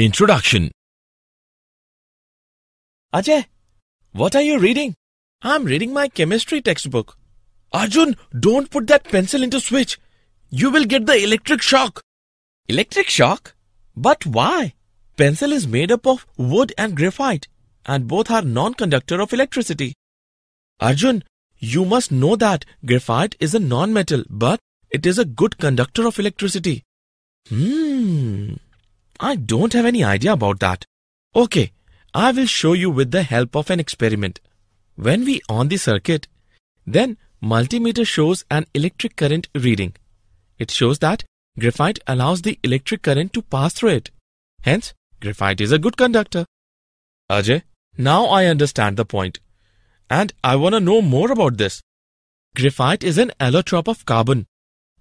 Introduction Ajay, what are you reading? I'm reading my chemistry textbook. Arjun, don't put that pencil into switch. You will get the electric shock. Electric shock? But why? Pencil is made up of wood and graphite, and both are non-conductor of electricity. Arjun, you must know that graphite is a non-metal, but it is a good conductor of electricity. Hmm. I don't have any idea about that. Okay, I will show you with the help of an experiment. When we on the circuit, then multimeter shows an electric current reading. It shows that graphite allows the electric current to pass through it. Hence, graphite is a good conductor. Ajay, now I understand the point. And I want to know more about this. Graphite is an allotrope of carbon.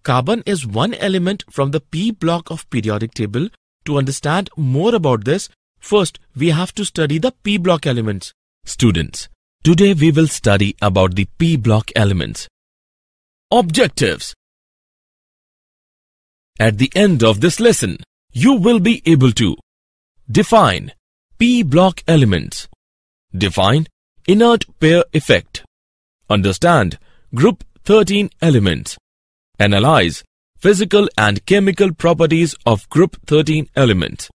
Carbon is one element from the p block of periodic table to understand more about this, first we have to study the p-block elements. Students, today we will study about the p-block elements. Objectives At the end of this lesson, you will be able to define p-block elements, define inert pair effect, understand group 13 elements, analyze physical and chemical properties of group 13 element.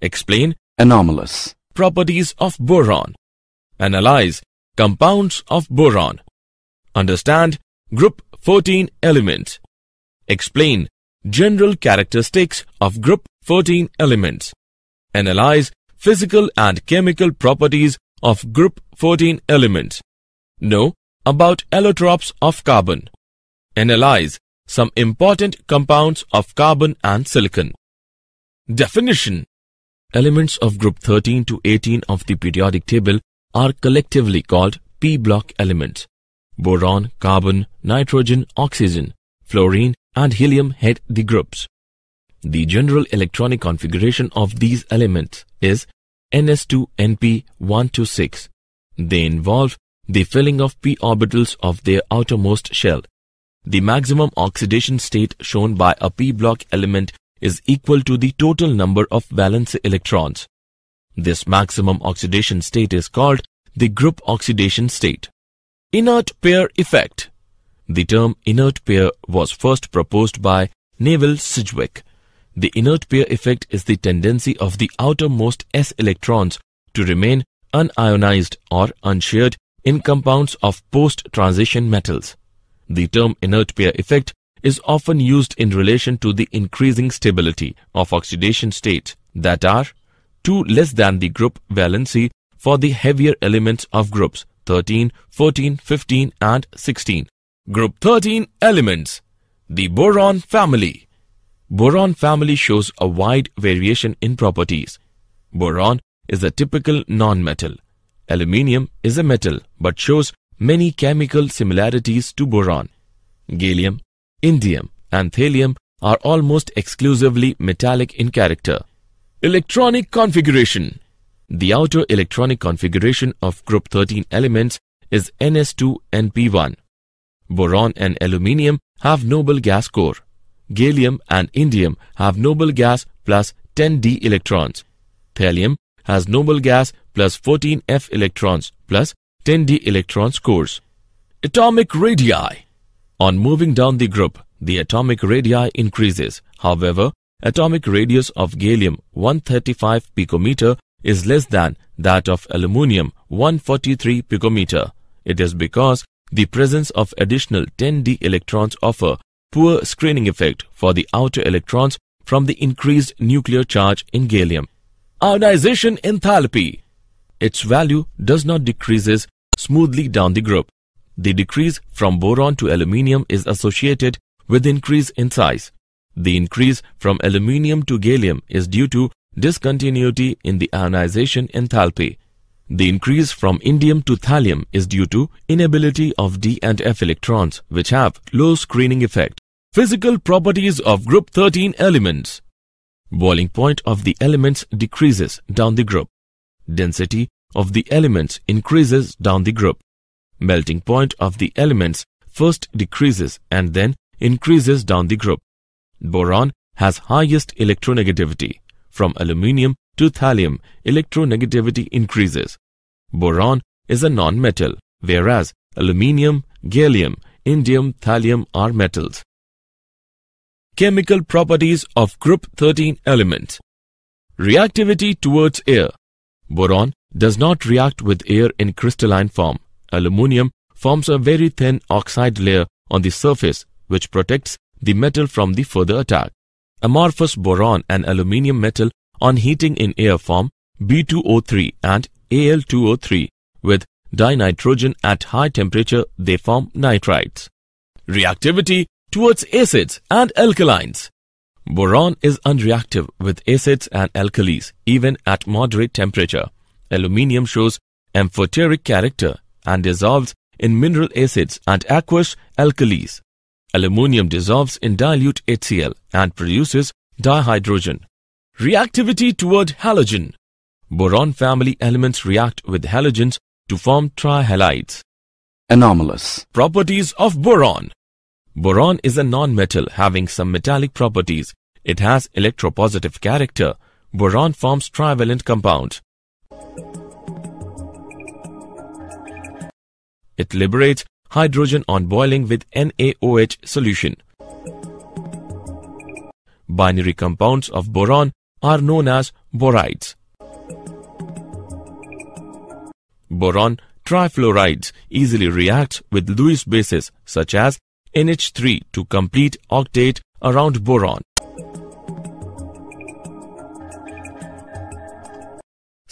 Explain anomalous properties of boron. Analyze compounds of boron. Understand group 14 element. Explain general characteristics of group 14 element. Analyze physical and chemical properties of group 14 element. Know about allotropes of carbon. Analyze some important compounds of carbon and silicon. Definition Elements of group 13 to 18 of the periodic table are collectively called P-block elements. Boron, carbon, nitrogen, oxygen, fluorine and helium head the groups. The general electronic configuration of these elements is NS2NP126. They involve the filling of p orbitals of their outermost shell the maximum oxidation state shown by a p-block element is equal to the total number of valence electrons. This maximum oxidation state is called the group oxidation state. Inert pair effect. The term inert pair was first proposed by Neville Sidgwick. The inert pair effect is the tendency of the outermost s electrons to remain unionized or unshared in compounds of post-transition metals. The term inert pair effect is often used in relation to the increasing stability of oxidation state that are 2 less than the group valency for the heavier elements of groups 13, 14, 15 and 16. Group 13 elements The boron family Boron family shows a wide variation in properties. Boron is a typical non-metal. Aluminium is a metal but shows many chemical similarities to boron. Gallium, indium, and thallium are almost exclusively metallic in character. Electronic configuration The outer electronic configuration of group 13 elements is Ns2NP1. Boron and aluminium have noble gas core. Gallium and indium have noble gas plus 10d electrons. Thallium has noble gas plus 14f electrons plus 10d electrons course. Atomic radii. On moving down the group, the atomic radii increases. However, atomic radius of gallium 135 picometer is less than that of aluminium 143 picometer. It is because the presence of additional 10d electrons offer poor screening effect for the outer electrons from the increased nuclear charge in gallium. Ionization enthalpy. Its value does not decreases smoothly down the group. The decrease from boron to aluminium is associated with increase in size. The increase from aluminium to gallium is due to discontinuity in the ionization enthalpy. The increase from indium to thallium is due to inability of D and F electrons which have low screening effect. Physical properties of group 13 elements Boiling point of the elements decreases down the group. Density of the elements increases down the group. Melting point of the elements first decreases and then increases down the group. Boron has highest electronegativity. From aluminium to thallium, electronegativity increases. Boron is a non-metal, whereas aluminium, gallium, indium, thallium are metals. Chemical properties of group 13 element. Reactivity towards air. Boron does not react with air in crystalline form. Aluminium forms a very thin oxide layer on the surface which protects the metal from the further attack. Amorphous boron and aluminium metal on heating in air form B2O3 and Al2O3 with dinitrogen at high temperature they form nitrites. Reactivity towards acids and alkalines. Boron is unreactive with acids and alkalis even at moderate temperature. Aluminium shows amphoteric character and dissolves in mineral acids and aqueous alkalis. Aluminium dissolves in dilute HCl and produces dihydrogen. Reactivity toward halogen. Boron family elements react with halogens to form trihalides. Anomalous. Properties of boron. Boron is a non-metal having some metallic properties. It has electropositive character. Boron forms trivalent compounds. It liberates hydrogen on boiling with NaOH solution. Binary compounds of boron are known as borides. Boron trifluorides easily react with Lewis bases such as NH3 to complete octate around boron.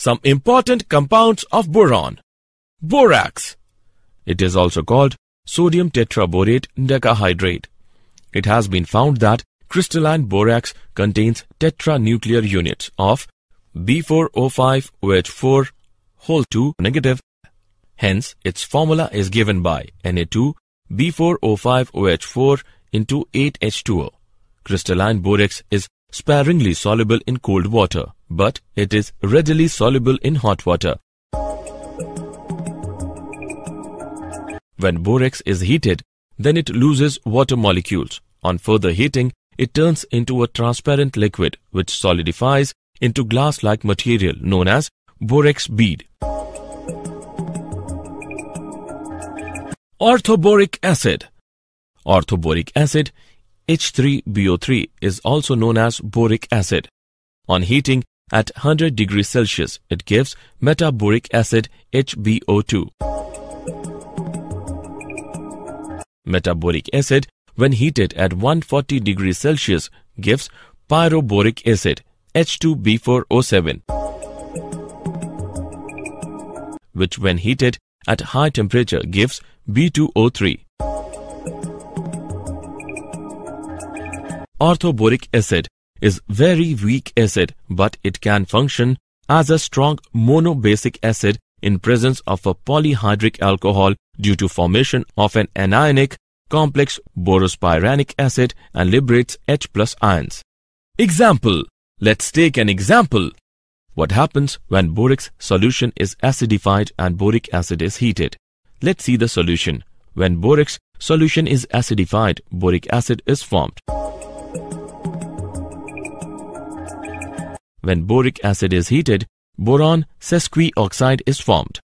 some important compounds of boron. Borax. It is also called sodium tetraborate decahydrate. It has been found that crystalline borax contains tetranuclear units of B4O5OH4 whole 2 negative. Hence, its formula is given by Na2B4O5OH4 into 8H2O. Crystalline borax is sparingly soluble in cold water but it is readily soluble in hot water. When borax is heated, then it loses water molecules. On further heating, it turns into a transparent liquid which solidifies into glass-like material known as borax bead. Orthoboric acid Orthoboric acid H3BO3 is also known as boric acid. On heating, at 100 degrees Celsius, it gives metaboric acid HBO2. Metaboric acid, when heated at 140 degrees Celsius, gives pyroboric acid H2B4O7, which when heated at high temperature gives B2O3. Orthoboric acid is very weak acid but it can function as a strong monobasic acid in presence of a polyhydric alcohol due to formation of an anionic complex borospiranic acid and liberates H plus ions. Example. Let's take an example. What happens when boric solution is acidified and boric acid is heated? Let's see the solution. When boric solution is acidified, boric acid is formed. When boric acid is heated, boron sesquioxide is formed.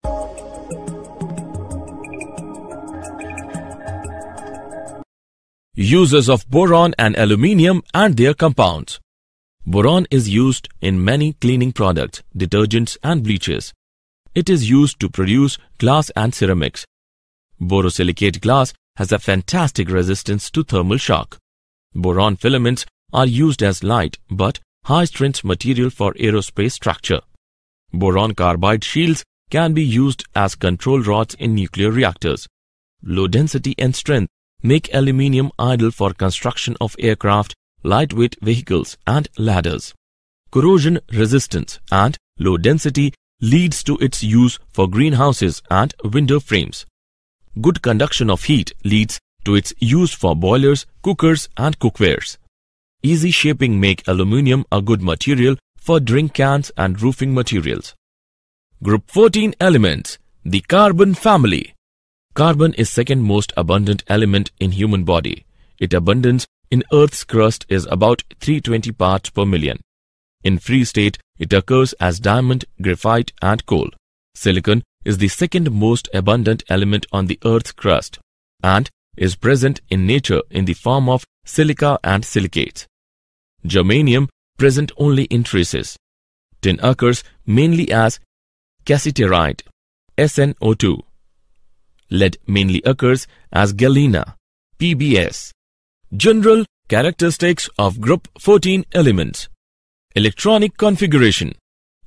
Uses of boron and aluminium and their compounds. Boron is used in many cleaning products, detergents and bleaches. It is used to produce glass and ceramics. Borosilicate glass has a fantastic resistance to thermal shock. Boron filaments are used as light but high-strength material for aerospace structure. Boron carbide shields can be used as control rods in nuclear reactors. Low density and strength make aluminium ideal for construction of aircraft, lightweight vehicles and ladders. Corrosion resistance and low density leads to its use for greenhouses and window frames. Good conduction of heat leads to its use for boilers, cookers and cookwares. Easy Shaping make aluminium a good material for drink cans and roofing materials. Group 14 Elements The Carbon Family Carbon is second most abundant element in human body. Its abundance in Earth's crust is about 320 parts per million. In free state, it occurs as diamond, graphite and coal. Silicon is the second most abundant element on the Earth's crust and is present in nature in the form of silica and silicates. Germanium present only in traces. Tin occurs mainly as cassiterite, SNO2. Lead mainly occurs as galena, PBS. General characteristics of group 14 elements. Electronic configuration.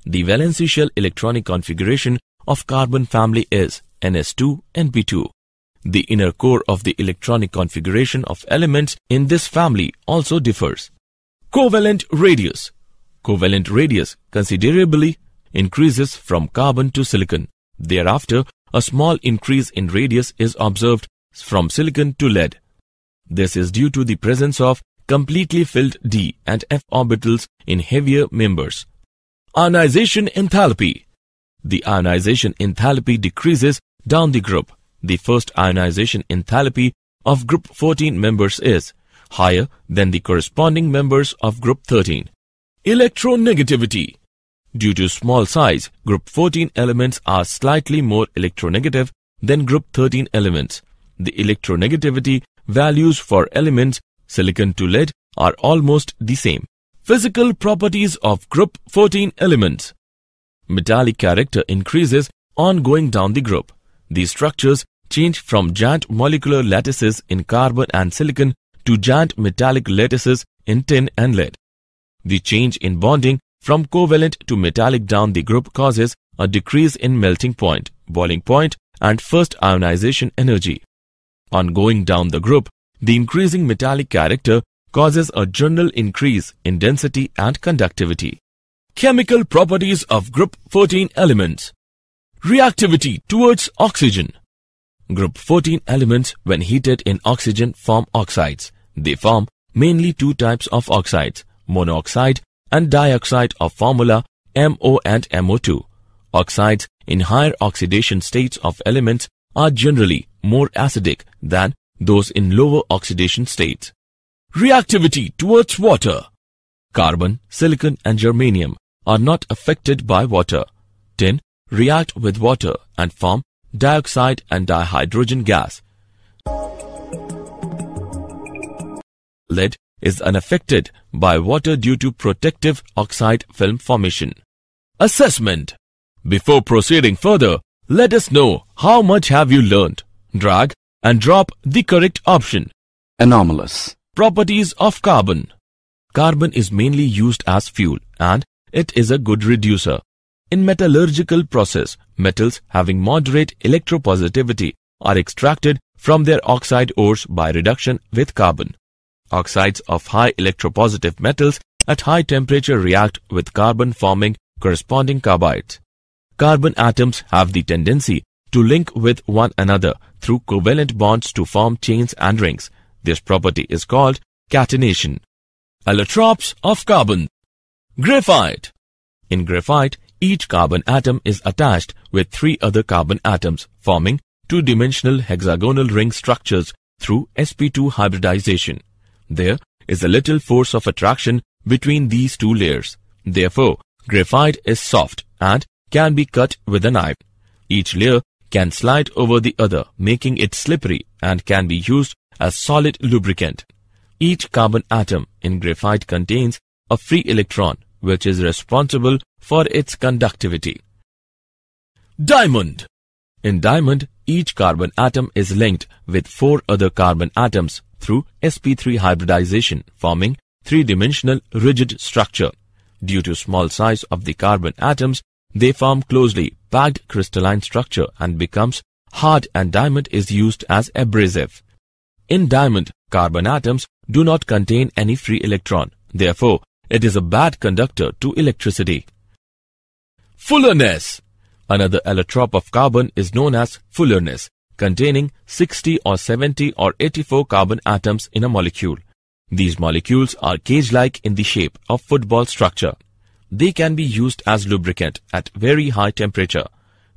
The valency shell electronic configuration of carbon family is NS2 and 2 The inner core of the electronic configuration of elements in this family also differs covalent radius. Covalent radius considerably increases from carbon to silicon. Thereafter, a small increase in radius is observed from silicon to lead. This is due to the presence of completely filled d and f orbitals in heavier members. Ionization enthalpy The ionization enthalpy decreases down the group. The first ionization enthalpy of group 14 members is higher than the corresponding members of group 13. Electronegativity Due to small size, group 14 elements are slightly more electronegative than group 13 elements. The electronegativity values for elements silicon to lead are almost the same. Physical properties of group 14 elements. Metallic character increases on going down the group. These structures change from giant molecular lattices in carbon and silicon to giant metallic lattices in tin and lead. The change in bonding from covalent to metallic down the group causes a decrease in melting point, boiling point and first ionization energy. On going down the group, the increasing metallic character causes a general increase in density and conductivity. Chemical properties of group 14 elements. Reactivity towards oxygen. Group 14 elements when heated in oxygen form oxides. They form mainly two types of oxides, monoxide and dioxide of formula MO and MO2. Oxides in higher oxidation states of elements are generally more acidic than those in lower oxidation states. Reactivity towards water. Carbon, silicon and germanium are not affected by water. Tin react with water and form dioxide and dihydrogen gas. Lead is unaffected by water due to protective oxide film formation. Assessment Before proceeding further, let us know how much have you learned. Drag and drop the correct option. Anomalous Properties of carbon Carbon is mainly used as fuel and it is a good reducer. In metallurgical process, metals having moderate electropositivity are extracted from their oxide ores by reduction with carbon. Oxides of high electropositive metals at high temperature react with carbon forming corresponding carbides. Carbon atoms have the tendency to link with one another through covalent bonds to form chains and rings. This property is called catenation. Allotropes of carbon. Graphite. In graphite, each carbon atom is attached with three other carbon atoms, forming two-dimensional hexagonal ring structures through sp2 hybridization. There is a little force of attraction between these two layers. Therefore, graphite is soft and can be cut with a knife. Each layer can slide over the other, making it slippery and can be used as solid lubricant. Each carbon atom in graphite contains a free electron, which is responsible for its conductivity. Diamond In diamond, each carbon atom is linked with four other carbon atoms through sp3 hybridization, forming three-dimensional rigid structure. Due to small size of the carbon atoms, they form closely packed crystalline structure and becomes hard and diamond is used as abrasive. In diamond, carbon atoms do not contain any free electron. Therefore, it is a bad conductor to electricity fullerness. Another allotrope of carbon is known as fullerness, containing 60 or 70 or 84 carbon atoms in a molecule. These molecules are cage-like in the shape of football structure. They can be used as lubricant at very high temperature.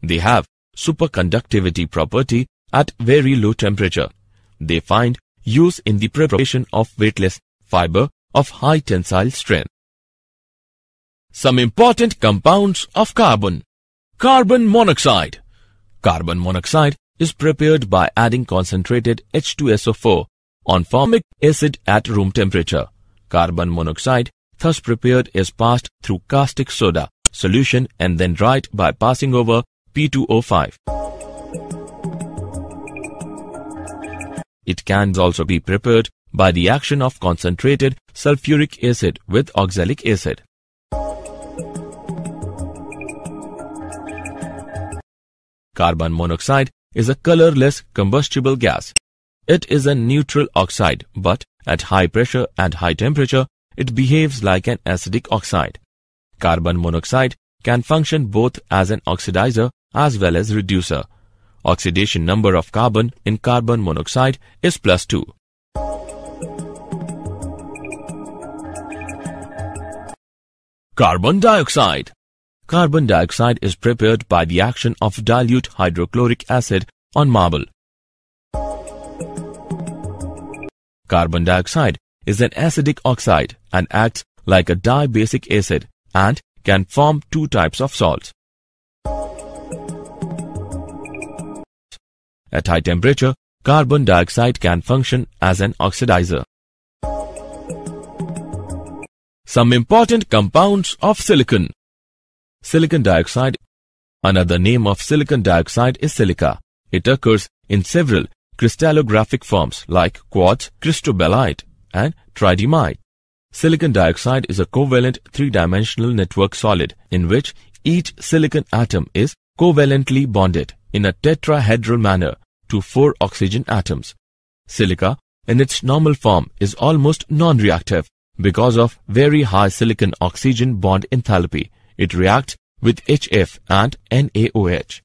They have superconductivity property at very low temperature. They find use in the preparation of weightless fiber of high tensile strength some important compounds of carbon. Carbon monoxide. Carbon monoxide is prepared by adding concentrated H2SO4 on formic acid at room temperature. Carbon monoxide thus prepared is passed through caustic soda solution and then dried by passing over P2O5. It can also be prepared by the action of concentrated sulfuric acid with oxalic acid. Carbon monoxide is a colorless combustible gas. It is a neutral oxide, but at high pressure and high temperature, it behaves like an acidic oxide. Carbon monoxide can function both as an oxidizer as well as reducer. Oxidation number of carbon in carbon monoxide is plus 2. Carbon dioxide Carbon dioxide is prepared by the action of dilute hydrochloric acid on marble. Carbon dioxide is an acidic oxide and acts like a dibasic acid and can form two types of salts. At high temperature, carbon dioxide can function as an oxidizer. Some important compounds of silicon Silicon dioxide Another name of silicon dioxide is silica. It occurs in several crystallographic forms like quartz, cristobalite, and tridymite. Silicon dioxide is a covalent three-dimensional network solid in which each silicon atom is covalently bonded in a tetrahedral manner to four oxygen atoms. Silica, in its normal form, is almost non-reactive because of very high silicon-oxygen bond enthalpy it reacts with HF and NaOH.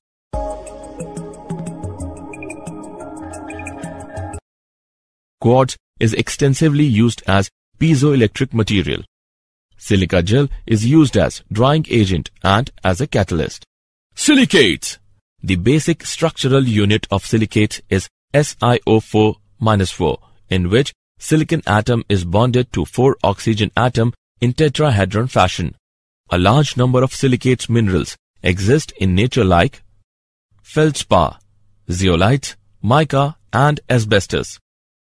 Quartz is extensively used as piezoelectric material. Silica gel is used as drying agent and as a catalyst. Silicates The basic structural unit of silicates is SiO4-4 in which silicon atom is bonded to 4 oxygen atom in tetrahedron fashion. A large number of silicates minerals exist in nature like feldspar, zeolite, mica and asbestos.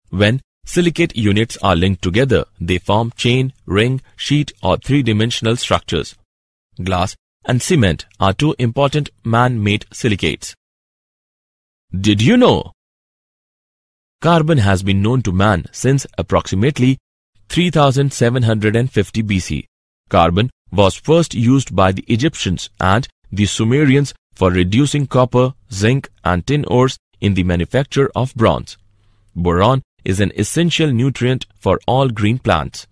When silicate units are linked together, they form chain, ring, sheet or three-dimensional structures. Glass and cement are two important man-made silicates. Did you know? Carbon has been known to man since approximately 3750 BC. Carbon was first used by the Egyptians and the Sumerians for reducing copper, zinc, and tin ores in the manufacture of bronze. Boron is an essential nutrient for all green plants.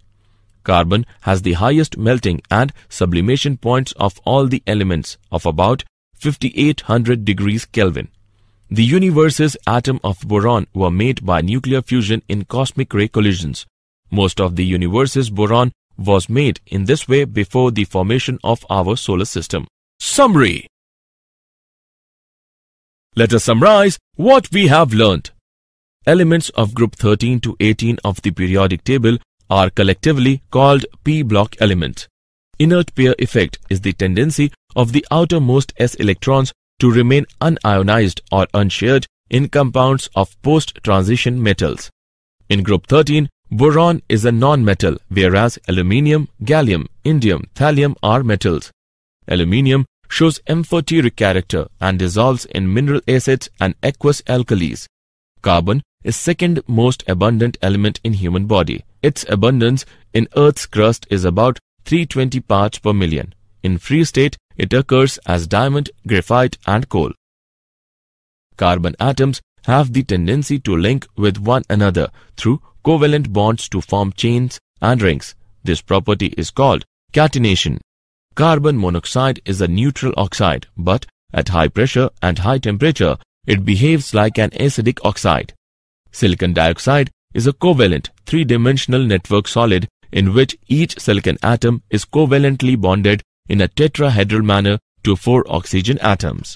Carbon has the highest melting and sublimation points of all the elements of about 5800 degrees Kelvin. The universe's atom of boron were made by nuclear fusion in cosmic ray collisions. Most of the universe's boron was made in this way before the formation of our solar system. Summary Let us summarize what we have learned. Elements of group 13 to 18 of the periodic table are collectively called p-block element. Inert pair effect is the tendency of the outermost s electrons to remain unionized or unshared in compounds of post-transition metals. In group 13, Boron is a non-metal, whereas aluminium, gallium, indium, thallium are metals. Aluminium shows amphoteric character and dissolves in mineral acids and aqueous alkalis. Carbon is second most abundant element in human body. Its abundance in Earth's crust is about 320 parts per million. In free state, it occurs as diamond, graphite and coal. Carbon atoms have the tendency to link with one another through covalent bonds to form chains and rings. This property is called catenation. Carbon monoxide is a neutral oxide, but at high pressure and high temperature, it behaves like an acidic oxide. Silicon dioxide is a covalent three-dimensional network solid in which each silicon atom is covalently bonded in a tetrahedral manner to four oxygen atoms.